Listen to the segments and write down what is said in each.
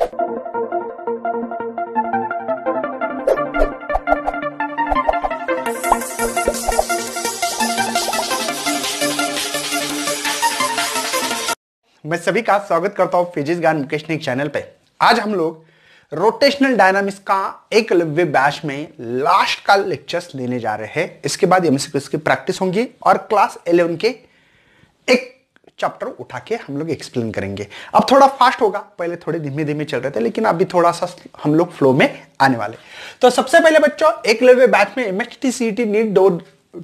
मैं सभी का स्वागत करता हूं फिजिक्स ज्ञान मुकेश नेक चैनल पे आज हम लोग रोटेशनल डायनामिक्स का एकलव्य बैच में लास्ट का लेक्चर्स लेने जा रहे हैं इसके बाद एमसीक्यूज की प्रैक्टिस होंगी और क्लास 11 के एक चैप्टर उठा के हम लोग एक्सप्लेन करेंगे अब थोड़ा फास्ट होगा पहले थोड़े धीमे धीमे चल रहे थे लेकिन अभी थोड़ा सा हम लोग फ्लो में आने वाले तो सबसे पहले बच्चों एक लेवे बैच में M H T C T NEET दो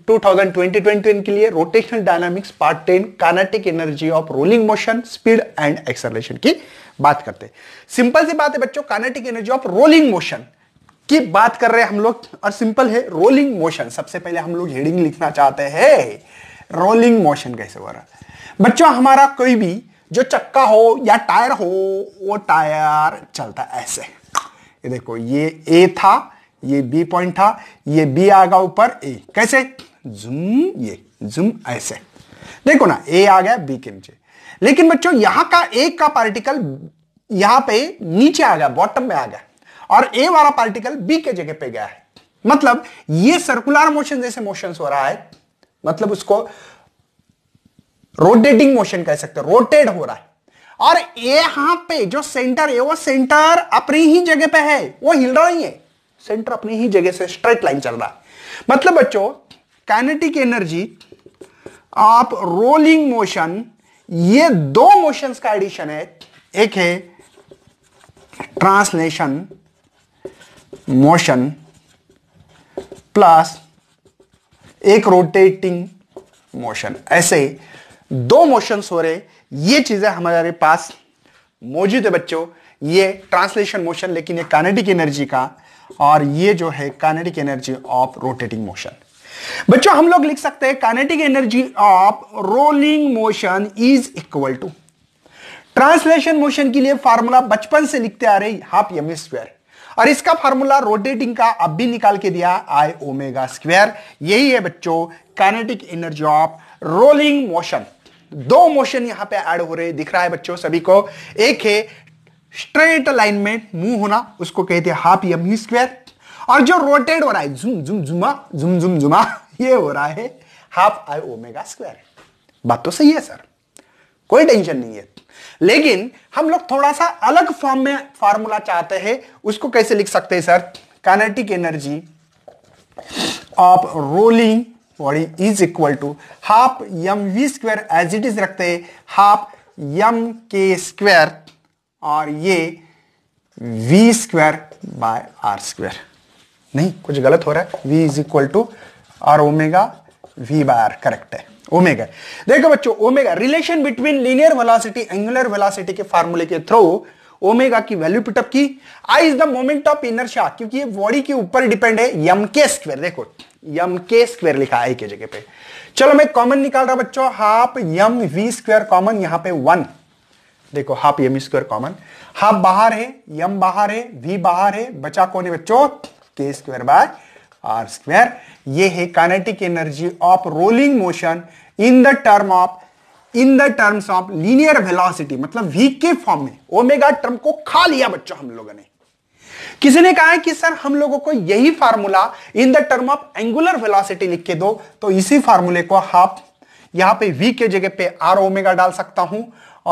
ट्वेंटी ट्वेंटी के लिए rotational dynamics part ten kinetic energy of rolling motion speed and acceleration की बात करते सिंपल सी बात है बच्चों kinetic energy of rolling motion की बात कर रहे हैं हम लोग और सिंपल है रोलिंग मोशन सबसे पहले हम लोग हेडिंग लिखना चाहते हैं रोलिंग मोशन कैसे हो रहा है बच्चों हमारा कोई भी जो चक्का हो या टायर हो वो टायर चलता ऐसे ये देखो ये ए था ये बी पॉइंट था ये बी आ गया ऊपर ए कैसे जूम ये जूम ऐसे देखो ना ए आ गया बी के नीचे लेकिन बच्चों यहां का ए का पार्टिकल यहां पे नीचे आ गया बॉटम में आ गया और ए वाला पार्टिकल बी के जगह पे गया है मतलब ये सर्कुलर मोशन जैसे मोशन हो रहा है मतलब उसको रोटेटिंग मोशन कह सकते हो रोटेट हो रहा है और यहां पे जो सेंटर है वो सेंटर अपनी ही जगह पे है वो हिल रहा नहीं है सेंटर अपनी ही जगह से स्ट्रेट लाइन चल रहा है मतलब बच्चों काइनेटिक एनर्जी आप रोलिंग मोशन ये दो मोशंस का एडिशन है एक है ट्रांसलेशन मोशन प्लस एक रोटेटिंग मोशन ऐसे दो मोशंस हो रहे ये चीजें हमारे पास मौजूद है बच्चों ये ट्रांसलेशन मोशन लेकिन ये कानेटिक एनर्जी का और ये जो है kinetic energy of rotating motion बच्चों हम लोग लिख सकते हैं kinetic energy of rolling motion is equal to translation motion के लिए फार्मूला बचपन से लिखते आ रहे हाफ एम स्क्वायर और इसका फार्मूला रोटेटिंग का अब भी निकाल के दिया आई ओमेगा स्क्वायर यही है बच्चों kinetic energy of rolling motion दो मोशन यहां पे ऐड हो रहे दिख रहा है बच्चों सभी को एक है स्ट्रेट लाइन में मुंह होना उसको कहते हैं हाफ एम ही स्क्वेयर और जो रोटेट हो रहा है जुम जुम जुमा जुम जुम जुमा ये हो रहा है हाफ आई ओमेगा स्क्वायर बात तो सही है सर कोई टेंशन नहीं है लेकिन हम लोग थोड़ा सा अलग फॉर्म में फार्मूला चाहते हैं उसको कैसे लिख सकते हैं sir kinetic energy of rolling body is equal to half Yama we square as it is रखते हैं हाफ यम के स्क्वायर और ये we square by are square नहीं कुछ गलत हो रहा है v is equal to r omega v by r correct है ओमेगा देखो बच्चों omega relation between linear velocity angular velocity के फॉर्मूले के थ्रू ओमेगा की वैल्यू पिटअप की आई is the moment of inertia क्योंकि ये बॉडी के ऊपर डिपेंड है यम के स्क्वायर देखो यम के स्क्वेयर लिखा है के जगह पे चलो मैं कॉमन निकाल रहा बच्चों half Yama we square common यहां पे वन देखो half m square common half बाहर है यम बाहर है वी बाहर है बचा कौन है बच्चों k square by are square ये है kinetic energy of rolling motion in the term of in the terms of linear velocity मतलब वी के फॉर्म में ओमेगा टर्म को खा लिया बच्चों हम लोगों ने किसी ने कहा है कि सर हम लोगों को यही formula in the term of angular velocity लिख के दो तो इसी फार्मूले को आप यहां पे v के जगह पे r ओमेगा डाल सकता हूं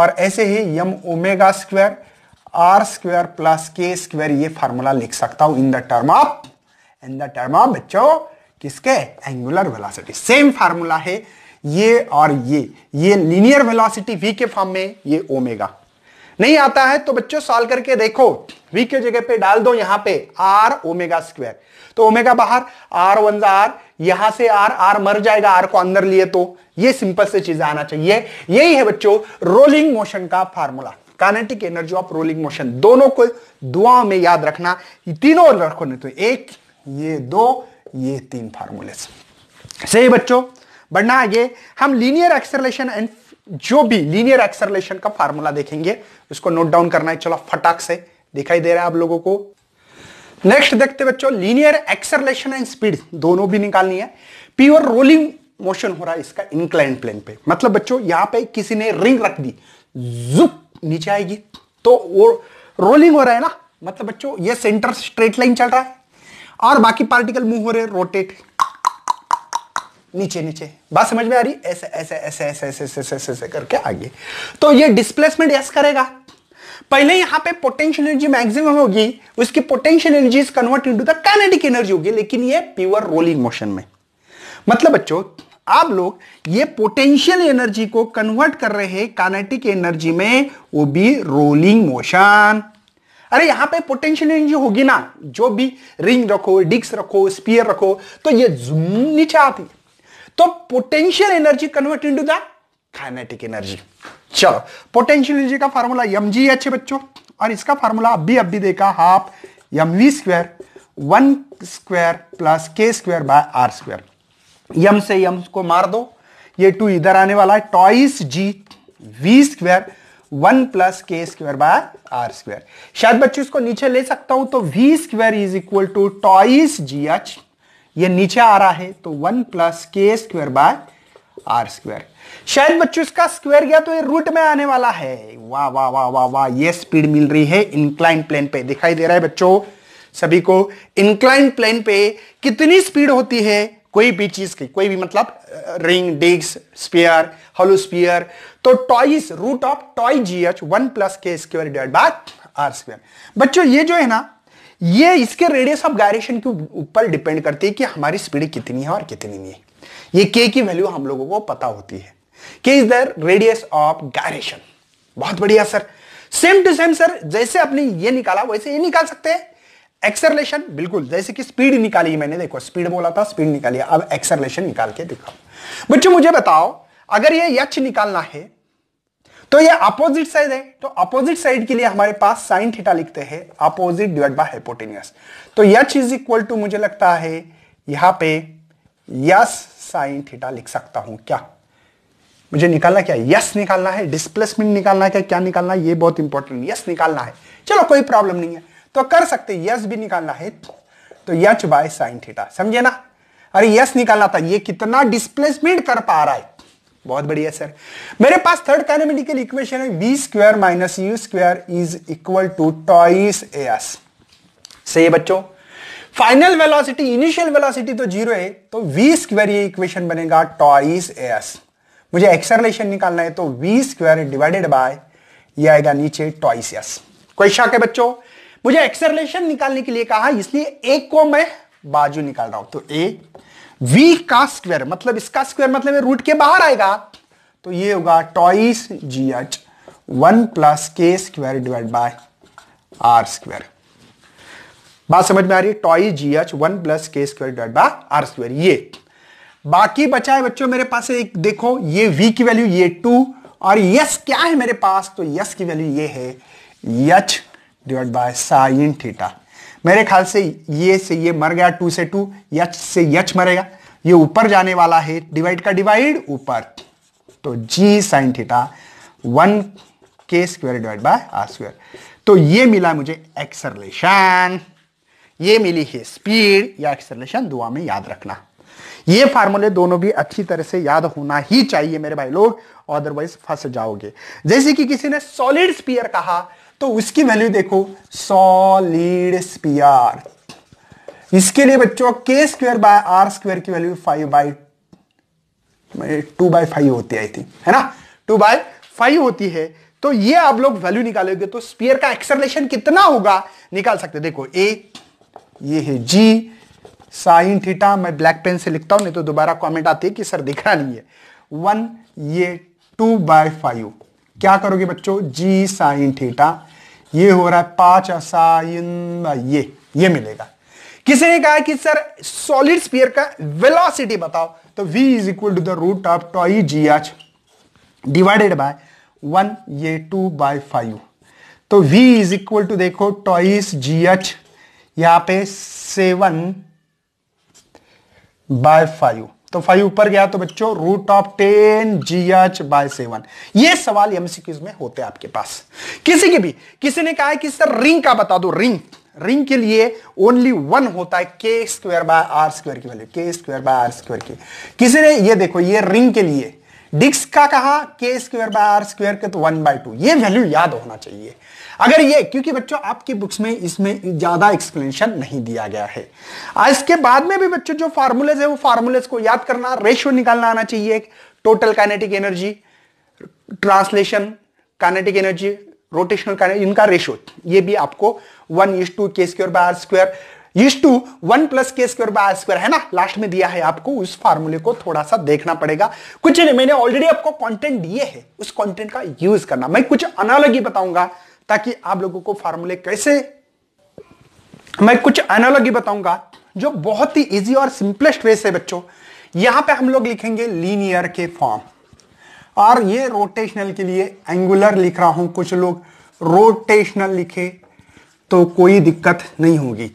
और ऐसे ही m omega square r square plus के स्क्वायर ये फार्मूला लिख सकता हूं in the term of in the term of बच्चों किसके एंगुलर वेलोसिटी सेम फार्मूला है ये और ये ये लीनियर वेलोसिटी v के फॉर्म में ये ओमेगा नहीं आता है तो बच्चों सॉल्व करके देखो वी के जगह पे डाल दो यहां पे आर ओमेगा स्क्वायर तो ओमेगा बाहर आर वन आर यहां से आर आर मर जाएगा आर को अंदर लिए तो ये सिंपल से चीज आना चाहिए यही है बच्चों रोलिंग मोशन का formula kinetic energy of rolling motion दोनों को दुआओं में याद रखना तीनों रखो नहीं तो एक ये दो ये तीन फार्मूले सही बच्चों बढ़ना आगे हम लीनियर एक्सलेशन एंड जो भी लीनियर एक्सरलेशन का फार्मूला देखेंगे उसको नोट डाउन करना है चलो फटाक से दिखाई दे रहा है आप लोगों को नेक्स्ट देखते बच्चों लीनियर एक्सरलेशन एंड स्पीड दोनों भी निकालनी है प्योर रोलिंग मोशन हो रहा है इसका इंक्लाइन प्लेन पे मतलब बच्चों यहां पे किसी ने रिंग रख दी जुप नीचे आएगी तो वो रोलिंग हो रहा है ना मतलब बच्चों ये सेंटर स्ट्रेट लाइन चल रहा है और बाकी पार्टिकल मूव हो रहे रोटेट नीचे नीचे बात समझ में आ रही ऐसे ऐसे ऐसे ऐसे ऐसे ऐसे ऐसे ऐसे करके आगे तो ये डिस्प्लेसमेंट यस करेगा पहले यहां पे पोटेंशियल एनर्जी मैक्सिमम होगी उसकी potential energy convert into the kinetic energy होगी लेकिन ये प्योर रोलिंग मोशन में मतलब बच्चों आप लोग ये पोटेंशियल एनर्जी को कन्वर्ट कर रहे हैं काइनेटिक एनर्जी में वो भी रोलिंग मोशन अरे यहां पे पोटेंशियल एनर्जी होगी ना जो भी रिंग रखो डिस्क रखो स्पीयर रखो तो ये नीचे आती है तो potential energy convert into the kinetic energy चलो पोटेंशियल एनर्जी का फार्मूला एम जी एच बच्चों और इसका फार्मूला अभी अभी देखा half m v square one square plus के square by are square m से यम को मार दो ये टू इधर आने वाला है twice g v square one plus के स्क्वायर बाय आर स्क्वायर शायद बच्चों इसको नीचे ले सकता हूं तो v square is equal to twice g H ये नीचे आ रहा है तो one plus k square by are square शायद बच्चों इसका स्क्वायर गया तो ये रूट में आने वाला है वाह वाह वाह वाह वाह ये स्पीड मिल रही है इंक्लाइन प्लेन पे दिखाई दे रहा है बच्चों सभी को इंक्लाइन प्लेन पे कितनी स्पीड होती है कोई भी चीज की कोई भी मतलब रिंग डिग्स स्पेयर हलो स्पेयर तो twice root of twice g H one plus के square divide by are square बच्चों ये जो है ना ये इसके रेडियस ऑफ गायरेशन के ऊपर डिपेंड करती है कि हमारी स्पीड कितनी है और कितनी नहीं है ये के की वैल्यू हम लोगों को पता होती है k is the radius of gyration बहुत बढ़िया sir same to same sir जैसे आपने ये निकाला वैसे ये निकाल सकते हैं एक्सरलेशन बिल्कुल जैसे कि स्पीड निकाली मैंने देखो स्पीड बोला था स्पीड निकाली अब एक्सरलेशन निकाल के दिखाओ बच्चों मुझे बताओ अगर ये यच निकालना है तो ये अपोजिट साइड है तो अपोजिट साइड के लिए हमारे पास साइन थीटा लिखते हैं अपोजिट डिवाइड बाय हाइपोटेनियस तो यच इज इक्वल टू मुझे लगता है यहां पे यस साइन थीटा लिख सकता हूं क्या मुझे निकालना क्या यस निकालना है डिस्प्लेसमेंट निकालना है क्या क्या निकालना है ये बहुत इंपॉर्टेंट यस निकालना है चलो कोई प्रॉब्लम नहीं है तो कर सकते यस भी निकालना है तो यच बाय साइन थीटा समझे ना अरे यस निकालना था ये कितना डिस्प्लेसमेंट कर पा रहा है बहुत बढ़िया सर मेरे पास थर्ड कैनोमेटिकल इक्वेशन है v square minus u square is equal to twice a s सही है बच्चों फाइनल वेलोसिटी इनिशियल वेलोसिटी तो जीरो है तो वी स्क्वायर ये इक्वेशन बनेगा टॉइस ए एस मुझे एक्सरलेशन निकालना है तो वी स्क्वायर डिवाइडेड बाय ये आएगा नीचे टॉइस एस कोई शक है बच्चों मुझे एक्सरलेशन निकालने के लिए कहा इसलिए एक को मैं बाजू निकाल रहा हूं तो ए v का स्क्वायर मतलब इसका स्क्वायर मतलब रूट के बाहर आएगा तो ये होगा twice g H one plus के square divide by are square बात समझ में आ रही है twice g H one plus के square divide by are square ये बाकी बचा है बच्चों मेरे पास एक देखो ये v की वैल्यू ये टू और यस क्या है मेरे पास तो यस की वैल्यू ये है h divide by sine theta मेरे ख्याल से ये से ये मर गया टू से टू यच से यच मरेगा ये ऊपर जाने वाला है डिवाइड का डिवाइड ऊपर तो g sine theta one k square divide by are square तो ये मिला मुझे एक्सरलेशन ये मिली है स्पीड या एक्सरलेशन दुआ में याद रखना ये फार्मूले दोनों भी अच्छी तरह से याद होना ही चाहिए मेरे भाई लोग अदरवाइज फंस जाओगे जैसे कि किसी ने सॉलिड स्पीयर कहा तो उसकी वैल्यू देखो सॉलिड स्पीआर इसके लिए बच्चों k square by are square की value five by two by five होती है आई थी है ना टू बाई फाइव होती है तो ये आप लोग वैल्यू निकालोगे तो स्पीयर का एक्सरलेशन कितना होगा निकाल सकते देखो ए ये है जी साइन थीटा मैं ब्लैक पेन से लिखता हूं नहीं तो दोबारा कमेंट आती है कि सर दिख रहा नहीं है वन ये टू बाय फाइव क्या करोगे बच्चों जी साइन थीटा ये हो रहा है पांच असाइन ये ये मिलेगा किसी ने कहा कि सर सॉलिड स्पीयर का वेलोसिटी बताओ तो v is equal to the root of twice ji h divided by one ये टू बाय फाइव तो v इज इक्वल टू देखो टॉइस जी एच यहां पे सेवन बाय फाइव तो फाइव ऊपर गया तो बच्चों root of ten ji H by seven ये सवाल एमसीक्यूज में होते हैं आपके पास किसी के भी किसी ने कहा है कि सर रिंग का बता दो रिंग रिंग के लिए ओनली वन होता है k square by are square की value k square by are square की किसी ने ये देखो ये रिंग के लिए डिस्क का कहा के स्क्वायर बाय आर स्क्वायर के तो वन बाय टू ये वैल्यू याद होना चाहिए अगर ये क्योंकि बच्चों आपकी बुक्स में इसमें ज्यादा एक्सप्लेनेशन नहीं दिया गया है इसके बाद में भी बच्चों जो फार्मूलेज है वो फार्मूलेज को याद करना रेशियो निकालना आना चाहिए total kinetic energy translation kinetic energy rotational kinetic इनका रेशियो ये भी आपको one is to k square by square is to one plus के स्क्वायर बाय स्क्वायर है ना लास्ट में दिया है आपको उस फार्मूले को थोड़ा सा देखना पड़ेगा कुछ नहीं मैंने ऑलरेडी आपको कंटेंट दिए है उस कंटेंट का यूज करना मैं कुछ अनालॉजी बताऊंगा ताकि आप लोगों को फार्मूले कैसे मैं कुछ एनोलॉगी बताऊंगा जो बहुत ही इजी और सिंपलेस्ट वे से बच्चों यहां पे हम लोग लिखेंगे लीनियर के फॉर्म और ये रोटेशनल के लिए एंगुलर लिख रहा हूं कुछ लोग रोटेशनल लिखे तो कोई दिक्कत नहीं होगी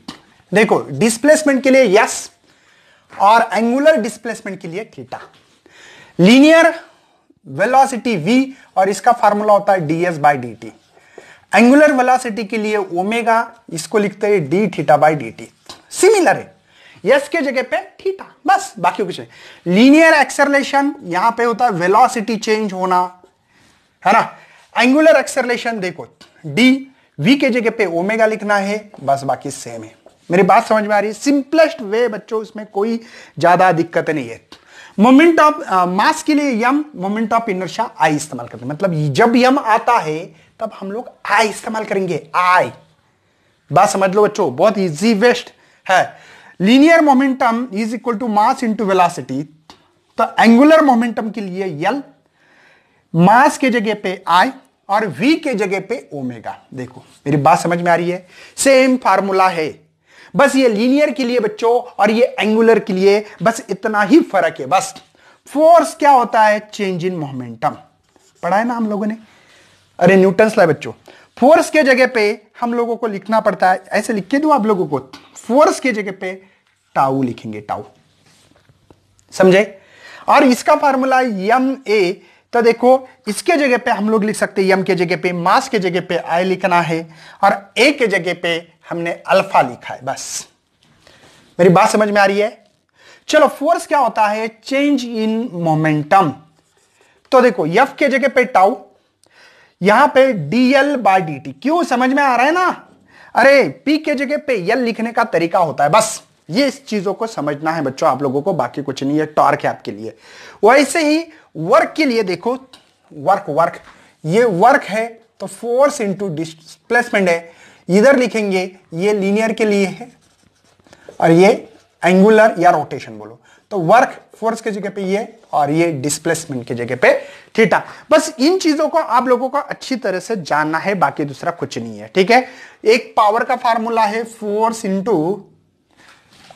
देखो डिस्प्लेसमेंट के लिए यस और एंगुलर डिस्प्लेसमेंट के लिए थीटा लीनियर वेलोसिटी वी और इसका फॉर्मूला होता है d s by d t angular velocity के लिए ओमेगा इसको लिखते हैं d theta by d t similar है यस के जगह पे थीटा बस बाकी कुछ नहीं लीनियर एक्सरलेशन यहां पे होता है वेलोसिटी चेंज होना है ना एंगुलर एक्सरलेशन देखो डी वी के जगह पे ओमेगा लिखना है बस बाकी सेम है मेरी बात समझ में आ रही है सिंपलेस्ट वे बच्चों इसमें कोई ज्यादा दिक्कत नहीं है मोमेंट ऑफ मास के लिए m moment of inertia I इस्तेमाल करते हैं मतलब जब यम आता है तब हम लोग आई इस्तेमाल करेंगे आई बात समझ लो बच्चों बहुत इजी वेस्ट है linear momentum is equal to mass into velocity तो एंगुलर मोमेंटम के लिए यल मास के जगह पे आई और वी के जगह पे ओमेगा देखो मेरी बात समझ में आ रही है सेम फार्मूला है बस ये लीनियर के लिए बच्चों और ये एंगुलर के लिए बस इतना ही फर्क है बस फोर्स क्या होता है चेंज इन मोमेंटम पढ़ा है ना हम लोगों ने अरे न्यूटन लाए बच्चों फोर्स के जगह पे हम लोगों को लिखना पड़ता है ऐसे लिख के दू आप लोगों को फोर्स के जगह पे टाऊ लिखेंगे टाऊ समझे और इसका फार्मूला यम ए तो देखो इसके जगह पे हम लोग लिख सकते हैं यम के जगह पे मास के जगह पे आई लिखना है और ए के जगह पे हमने अल्फा लिखा है बस मेरी बात समझ में आ रही है चलो फोर्स क्या होता है चेंज इन मोमेंटम तो देखो यफ के जगह पे टाउ यहां पे डीएल बाय डीटी क्यों समझ में आ रहा है ना अरे पी के जगह पे यल लिखने का तरीका होता है बस ये इस चीजों को समझना है बच्चों आप लोगों को बाकी कुछ नहीं है टॉर्क है आपके लिए वैसे ही वर्क के लिए देखो वर्क वर्क ये वर्क है तो फोर्स इंटू डिस्प्लेसमेंट है इधर लिखेंगे ये लीनियर के लिए है और ये एंगुलर या रोटेशन बोलो तो वर्क फोर्स की जगह पे ये और ये डिस्प्लेसमेंट की जगह पे थीटा बस इन चीजों को आप लोगों को अच्छी तरह से जानना है बाकी दूसरा कुछ नहीं है ठीक है एक पावर का फार्मूला है फोर्स इंटू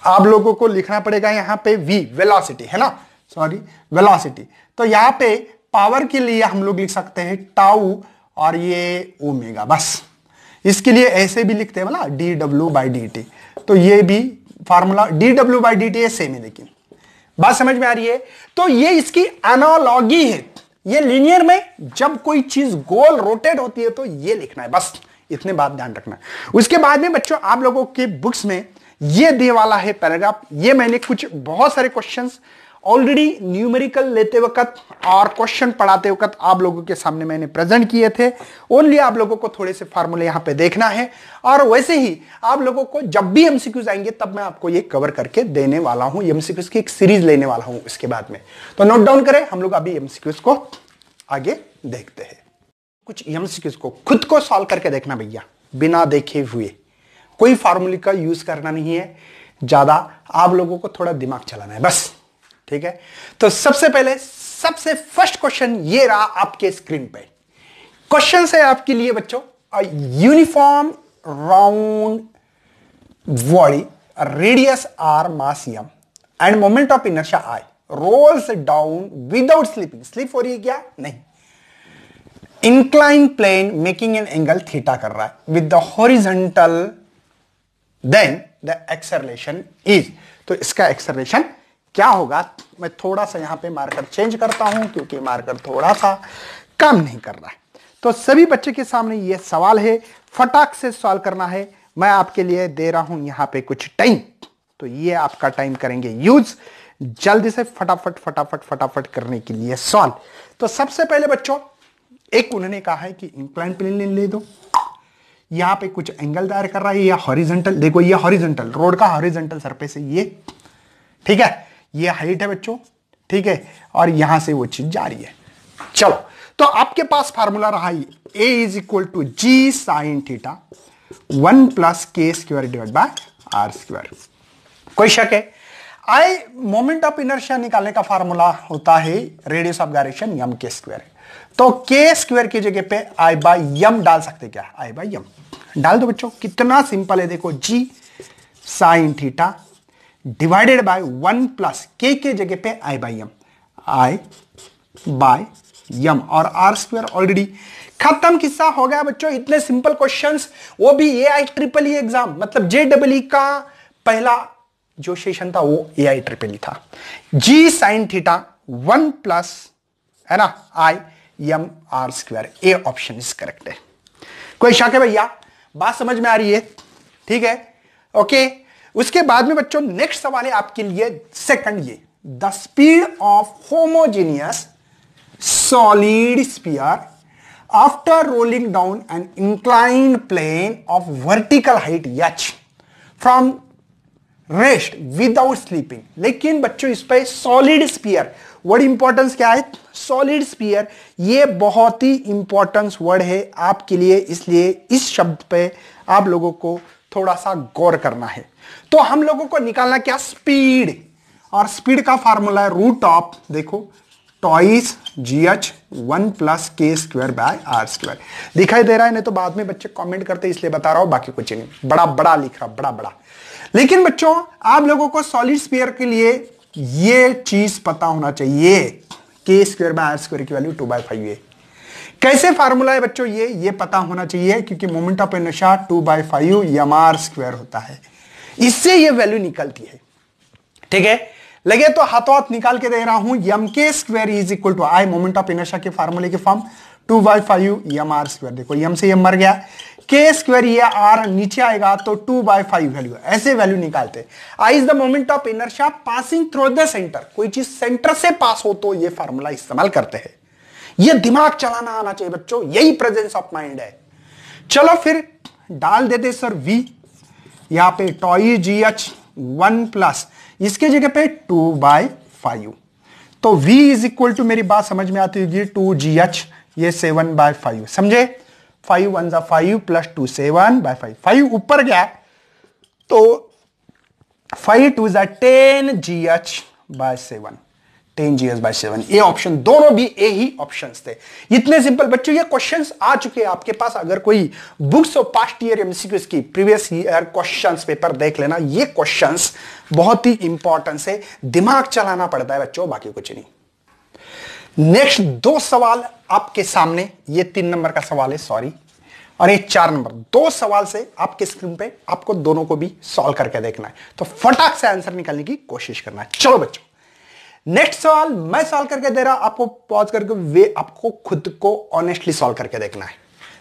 आप लोगों को लिखना पड़ेगा यहां पे वी वेलोसिटी है ना सॉरी वेलोसिटी तो यहां पे पावर के लिए हम लोग लिख सकते हैं टाउ और ये ओमेगा बस इसके लिए ऐसे भी लिखते हैं बोला डी डब्ल्यू बाई डी टी तो ये भी फॉर्मूला डी डब्ल्यू बाई डी टी सेम है देखिए बात समझ में आ रही है तो ये इसकी एनालॉगी है ये लीनियर में जब कोई चीज गोल रोटेट होती है तो ये लिखना है बस इतने बात ध्यान रखना उसके बाद में बच्चों आप लोगों के बुक्स में ये दे वाला है पैराग्राफ ये मैंने कुछ बहुत सारे क्वेश्चंस ऑलरेडी न्यूमेरिकल लेते वक्त और क्वेश्चन पढ़ाते वक्त आप लोगों के सामने मैंने प्रेजेंट किए थे ओनली आप लोगों को थोड़े से फार्मूले यहाँ पे देखना है और वैसे ही आप लोगों को जब भी एमसीक्यूज आएंगे तब मैं आपको ये कवर करके देने वाला हूँ एमसीक्यूज की एक सीरीज लेने वाला हूँ इसके बाद में तो नोट डाउन करें हम लोग अभी एमसीक्यूज को आगे देखते हैं कुछ एमसीक्यूज को खुद को सॉल्व करके देखना भैया बिना देखे हुए कोई फार्मूले का यूज करना नहीं है ज्यादा आप लोगों को थोड़ा दिमाग चलाना है बस ठीक है तो सबसे पहले सबसे फर्स्ट क्वेश्चन ये रहा आपके स्क्रीन पे क्वेश्चन है आपके लिए बच्चों uniform round body radius r mass and moment of inertia I rolls down without sleeping sleep हो रही है क्या नहीं incline plane making an angle theta कर रहा है with the horizontal then the acceleration is तो इसका एक्सरलेशन क्या होगा मैं थोड़ा सा यहां पे मार्कर चेंज करता हूं क्योंकि मार्कर थोड़ा सा काम नहीं कर रहा है तो सभी बच्चे के सामने ये सवाल है फटाक से सॉल्व करना है मैं आपके लिए दे रहा हूं यहां पे कुछ टाइम तो ये आपका टाइम करेंगे यूज जल्दी से फटाफट फटाफट फटाफट करने के लिए सॉल्व तो सबसे पहले बच्चों एक उन्होंने कहा है कि इंक्लाइन प्लेन ले दो यहां पे कुछ एंगल दायर कर रहा है या हॉरिजेंटल देखो ये हॉरिजेंटल रोड का हॉरिजेंटल सरफेस है ये ठीक है ये हाइट है बच्चों ठीक है और यहां से वो चीज जा रही है चलो तो आपके पास फार्मूला रहा a is equal to g sine theta one plus के square divide by are square कोई शक है आई मोमेंट ऑफ इनर्शिया निकालने का फार्मूला होता है रेडियस ऑफ डायरेक्शन यम के स्क्वायर तो के स्क्वायर की जगह पे आई बाय यम डाल सकते क्या आई बाय यम डाल दो बच्चों कितना सिंपल है देखो g sine theta divided by one plus k के जगह पे I by m I by m और आर स्क्वायर ऑलरेडी खत्म किस्सा हो गया बच्चों इतने सिंपल क्वेश्चंस वो भी ए आई ट्रिपल ई एग्जाम मतलब जे डबल ई का पहला जो सेशन था वो ए आई ट्रिपल ई था g sine theta one plus है ना I m are square a option is correct है कोई शक है भैया बात समझ में आ रही है ठीक है ओके okay. उसके बाद में बच्चों नेक्स्ट सवाल है आपके लिए सेकंड ये the speed of homogeneous solid sphere after rolling down an inclined plane of vertical height h from rest without sleeping लेकिन बच्चों इस पर सॉलिड स्पीयर वर्ड इंपॉर्टेंस क्या है सॉलिड स्पीयर ये बहुत ही इंपॉर्टेंस वर्ड है आपके लिए इसलिए इस शब्द पे आप लोगों को थोड़ा सा गौर करना है तो हम लोगों को निकालना क्या स्पीड और स्पीड का फार्मूला है रूट ऑफ देखो twice g H one plus के स्क्वायर बाय आर स्क्वायर दिखाई दे रहा है नहीं तो बाद में बच्चे कमेंट करते इसलिए बता रहा हूं बाकी कुछ नहीं बड़ा बड़ा लिख रहा बड़ा बड़ा लेकिन बच्चों आप लोगों को सॉलिड स्पीयर के लिए ये चीज पता होना चाहिए के स्क्वायर बाय आर स्क्वायर की वैल्यू टू बाय फाइव ए कैसे फार्मूला है बच्चों ये ये पता होना चाहिए क्योंकि moment of inertia two by five m are square होता है इससे ये वैल्यू निकलती है ठीक है लगे तो हाथों हाथ निकाल के दे रहा हूं m k square is equal to I moment of inertia के फॉर्मूले के form two by five m r square देखो यम से यम मर गया के स्क्वेयर ये आर नीचे आएगा तो टू बाई फाइव वैल्यू ऐसे वैल्यू निकालते I is the moment of inertia passing through the centre कोई चीज सेंटर से पास हो तो ये फार्मूला इस्तेमाल करते हैं ये दिमाग चलाना आना चाहिए बच्चों यही प्रेजेंस ऑफ माइंड है चलो फिर डाल देते सर वी यहां पे टॉई जी एच वन प्लस इसके जगह पे टू बाय फाइव तो V इज इक्वल टू मेरी बात समझ में आती होगी टू जी एच ये सेवन बाय फाइव समझे फाइव वन जा five plus two seven by five five ऊपर गया तो फाइव टू जा ten ji H by seven ten G S by seven A option दोनों भी ए ही ऑप्शन थे इतने सिंपल बच्चों ये क्वेश्चन आ चुके हैं आपके पास अगर कोई books of past year MCQs की प्रीवियस ईयर क्वेश्चन पेपर देख लेना ये क्वेश्चन बहुत ही इंपॉर्टेंस है दिमाग चलाना पड़ता है बच्चों बाकी कुछ नहीं नेक्स्ट दो सवाल आपके सामने ये तीन नंबर का सवाल है सॉरी और ये चार नंबर दो सवाल से आपके स्क्रीन पे आपको दोनों को भी सॉल्व करके देखना है तो फटाक से आंसर निकालने की कोशिश करना है चलो बच्चों नेक्स्ट सवाल मैं सॉल्व करके दे रहा हूं आपको पॉज करके वे आपको खुद को ऑनेस्टली सॉल्व करके देखना है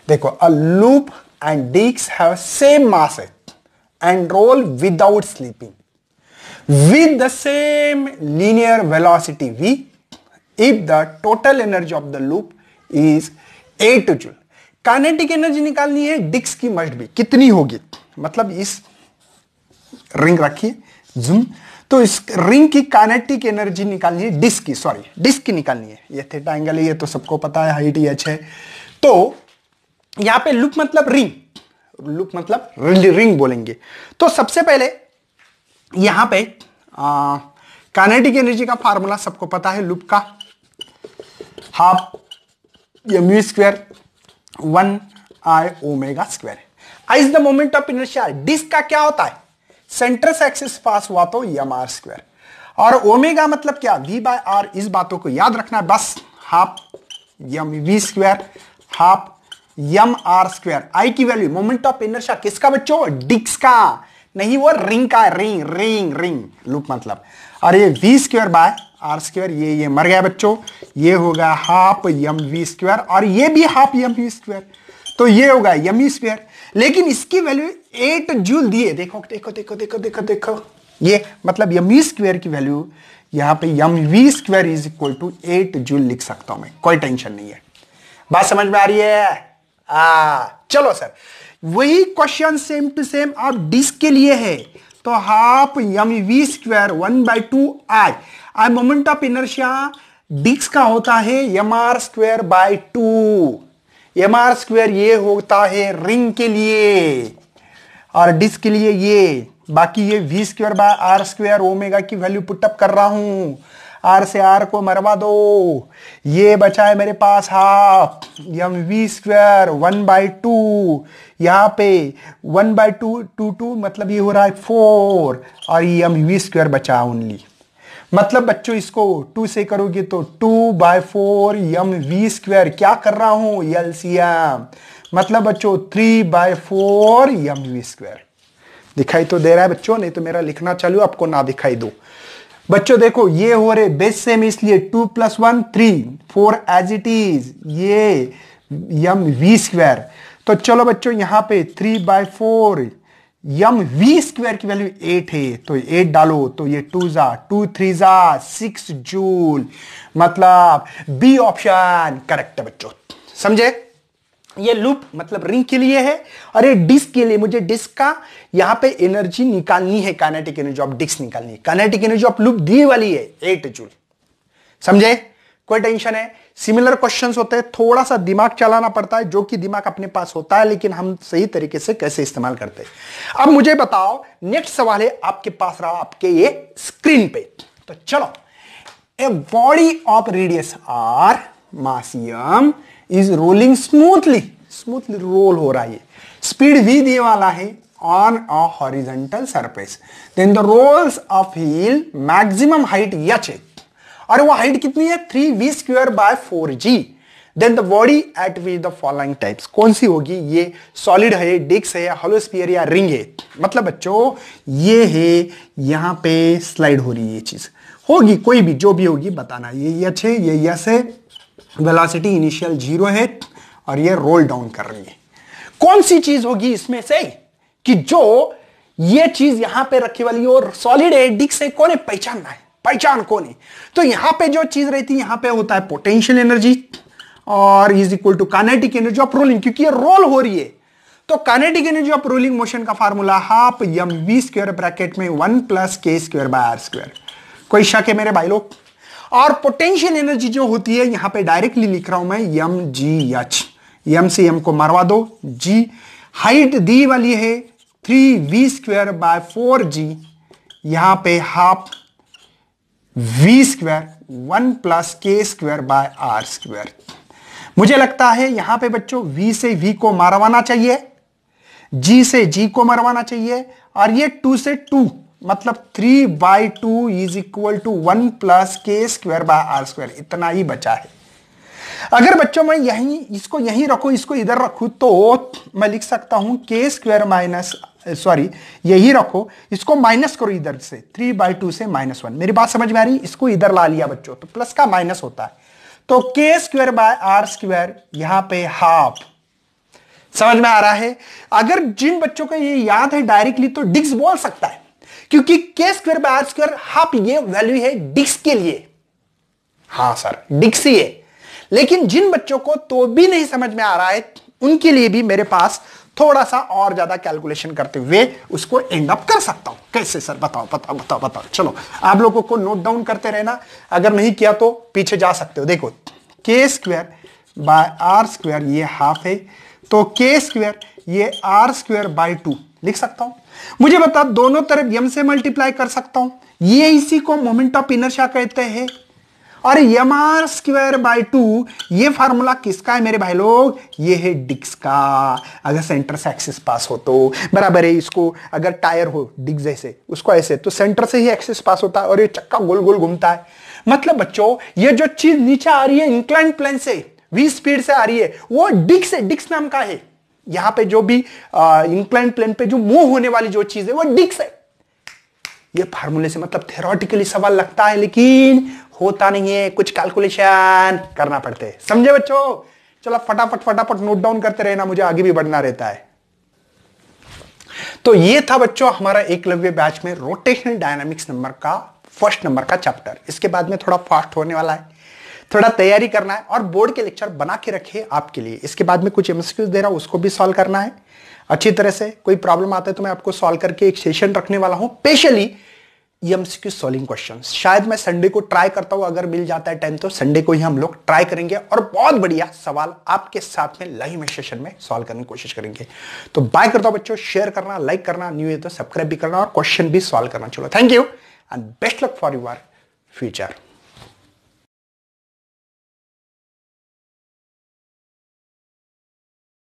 देखो अ लूप एंड डीक्स have same mass and roll without sleeping with the same linear velocity V if the total energy of the loop is eight joule kinetic energy निकालनी है डिक्स की मस्ट भी कितनी होगी मतलब इस रिंग रखिए जूम तो इस रिंग की कानेटिक एनर्जी निकालनी है डिस्क की सॉरी डिस्क की निकालनी है ये थीटा एंगल है ये तो सबको पता है हाइट एच है तो यहां पे लुक मतलब रिंग लुक मतलब रिंग बोलेंगे तो सबसे पहले यहां पे कानेटिक एनर्जी का फार्मूला सबको पता है लुप का half M U square one I omega square I is the moment of inertia disc का क्या होता है सेंट्रस एक्सिस पास हुआ तो यम e आर स्क्वायर और ओमेगा मतलब क्या वी बाय आर इस बातों को याद रखना है बस half Yama we square half M are square I की वैल्यू मोमेंट ऑफ इनर्शिया किसका बच्चों डिक्स का नहीं वो रिंग का रिंग रिंग रिंग लूप मतलब और ये we square by are square ये ये मर गया बच्चों ये होगा हाफ यम वी स्क्वायर और ये भी हाफ यम वी स्क्वायर तो ये होगा यम वी e स्क्वायर लेकिन इसकी वैल्यू एट जूल दिए देखो देखो देखो देखो देखो देखो ये मतलब यम वी स्क्वेयर की वैल्यू यहाँ पे M we square is equal to eight joule लिख सकता हूं मैं कोई टेंशन नहीं है बात समझ में आ रही है आ, चलो सर वही क्वेश्चन सेम टू सेम आप डिस्क के लिए है तो half Yama we square one by two I I moment of inertia disc का होता है M are square by two M are square ये होता है रिंग के लिए और डिस्क के लिए ये बाकी ये V square by are square omega की वैल्यू पुटअप कर रहा हूं आर से आर को मरवा दो ये बचा है मेरे पास half Yama we square one by two यहाँ पे one by two two two मतलब ये हो रहा है फोर और यम वी स्क्वेयर बचा ओनली मतलब बच्चों इसको टू से करोगे तो two by four M we square क्या कर रहा हूं एल सी एम मतलब बच्चों three by four M we square दिखाई तो दे रहा है बच्चों नहीं तो मेरा लिखना चालू आपको ना दिखाई दो बच्चों देखो ये हो रहे बेस सेम इसलिए two plus one three four as it is ये यम वी स्क्वायर तो चलो बच्चों यहाँ पे three by four M we square की वैल्यू एट है तो एट डालो तो ये टू जा टू थ्री जा सिक्स जूल मतलब बी ऑप्शन करेक्ट है बच्चों समझे ये लूप मतलब रिंग के लिए है और ये डिस्क के लिए मुझे डिस्क का यहां पे एनर्जी निकालनी है काइनेटिक एनर्जी ऑफ डिस्क निकालनी है काइनेटिक एनर्जी ऑफ लूप दी वाली है एट जूल समझे कोई टेंशन है सिमिलर क्वेश्चंस होते हैं थोड़ा सा दिमाग चलाना पड़ता है जो कि दिमाग अपने पास होता है लेकिन हम सही तरीके से कैसे इस्तेमाल करते हैं अब मुझे बताओ नेक्स्ट सवाल है आपके पास रहा आपके ये स्क्रीन पे तो चलो a body of radius R mass M is rolling smoothly smoothly roll हो रहा है स्पीड भी दिए वाला है a horizontal surface then the rolls of hill maximum height H है और वो हाइट कितनी है three V square by four G then the body at which the following types कौन सी होगी ये सॉलिड है डिक्स है होलोस्पियर या रिंग है मतलब बच्चों ये है यहाँ पे स्लाइड हो रही है ये चीज होगी कोई भी जो भी होगी बताना ये यच है ये यस है वेलासिटी इनिशियल जीरो है और ये रोल डाउन कर रही है कौन सी चीज होगी इसमें से कि जो ये चीज यहां पे रखी वाली और सॉलिड है डिक्स है कौन है पहचानना है पहचान कौन है तो यहां पे जो चीज रहती है यहां पे होता है पोटेंशियल एनर्जी और is equal to kinetic energy of rolling क्योंकि ये रोल हो रही है तो kinetic energy of rolling motion का formula half Yama we square bracket में वन प्लस के स्क्वायर बाय आर स्क्वायर कोई शक है मेरे भाई लोग और पोटेंशियल एनर्जी जो होती है यहां पे डायरेक्टली लिख रहा हूं मैं यम जी एच यम से यम को मरवा दो जी हाइट दी वाली है three V square by four G यहां पे half V square one plus के स्क्वायर बाय आर स्क्वायर मुझे लगता है यहां पे बच्चों वी से वी को मरवाना चाहिए जी से जी को मरवाना चाहिए और ये टू से टू मतलब three by two is equal to one plus के स्क्वायर बाय आर स्क्वायर इतना ही बचा है अगर बच्चों मैं यहीं इसको यहीं रखो इसको इधर रखू तो मैं लिख सकता हूं के स्क्वायर माइनस सॉरी यही रखो इसको माइनस करो इधर से थ्री बाई टू से माइनस वन मेरी बात समझ में आ रही इसको इधर ला लिया बच्चों तो प्लस का माइनस होता है तो के स्क्वेयर बाय आर स्क्वेयर यहां पे हाफ समझ में आ रहा है अगर जिन बच्चों को ये याद है डायरेक्टली तो डिक्स बोल सकता है क्योंकि K square by are square half ये वैल्यू है डिक्स के लिए हाँ सर डिक्स ही है लेकिन जिन बच्चों को तो भी नहीं समझ में आ रहा है उनके लिए भी मेरे पास थोड़ा सा और ज्यादा कैलकुलेशन करते हुए उसको एंड अप कर सकता हूं कैसे सर बताओ बताओ बताओ बताओ चलो आप लोगों को नोट डाउन करते रहना अगर नहीं किया तो पीछे जा सकते हो देखो K square by are square ये हाफ है तो के स्क्वेयर ये आर स्क्वेयर बाय टू लिख सकता हूं मुझे बता दोनों तरफ यम से मल्टीप्लाई कर सकता हूं ये इसी को मोमेंट ऑफ इनर्शिया कहते हैं और M are square by two ये फार्मूला किसका है मेरे भाई लोग ये है डिक्स का अगर सेंटर से एक्सिस पास हो तो बराबर है इसको अगर टायर हो डिक्स जैसे उसको ऐसे तो सेंटर से ही एक्सिस पास होता है और ये चक्का गोल गोल घूमता है मतलब बच्चों ये जो चीज नीचे आ रही है इंक्लाइन प्लेन से वी स्पीड से आ रही है वो डिक्स है डिक्स नाम का है यहां पे जो भी इंक्लाइन प्लेन पे जो मूव होने वाली जो चीज है वो डिक्स है ये फार्मूले से मतलब थेरोटिकली सवाल लगता है लेकिन होता नहीं है कुछ कैलकुलेशन करना पड़ते हैं समझे बच्चों चलो फटाफट फटाफट नोट डाउन करते रहना मुझे आगे भी बढ़ना रहता है तो ये था बच्चों हमारा एकलव्य बैच में रोटेशनल डायनामिक्स नंबर का फर्स्ट नंबर का चैप्टर इसके बाद में थोड़ा फास्ट होने वाला है थोड़ा तैयारी करना है और बोर्ड के लेक्चर बना के रखे आपके लिए इसके बाद में कुछ एमसीक्यूज दे रहा हूं उसको भी सॉल्व करना है अच्छी तरह से कोई प्रॉब्लम आता है तो मैं आपको सॉल्व करके एक सेशन रखने वाला हूँ स्पेशली ईएमसीक्यू सॉल्विंग क्वेश्चन शायद मैं संडे को ट्राई करता हूं अगर मिल जाता है टाइम तो संडे को ही हम लोग ट्राई करेंगे और बहुत बढ़िया सवाल आपके साथ में लाइव में सेशन में सॉल्व करने की कोशिश करेंगे तो बाय करता हूं बच्चों शेयर करना लाइक करना न्यू है तो सब्सक्राइब भी करना और क्वेश्चन भी सॉल्व करना चलो thank you and best luck for your future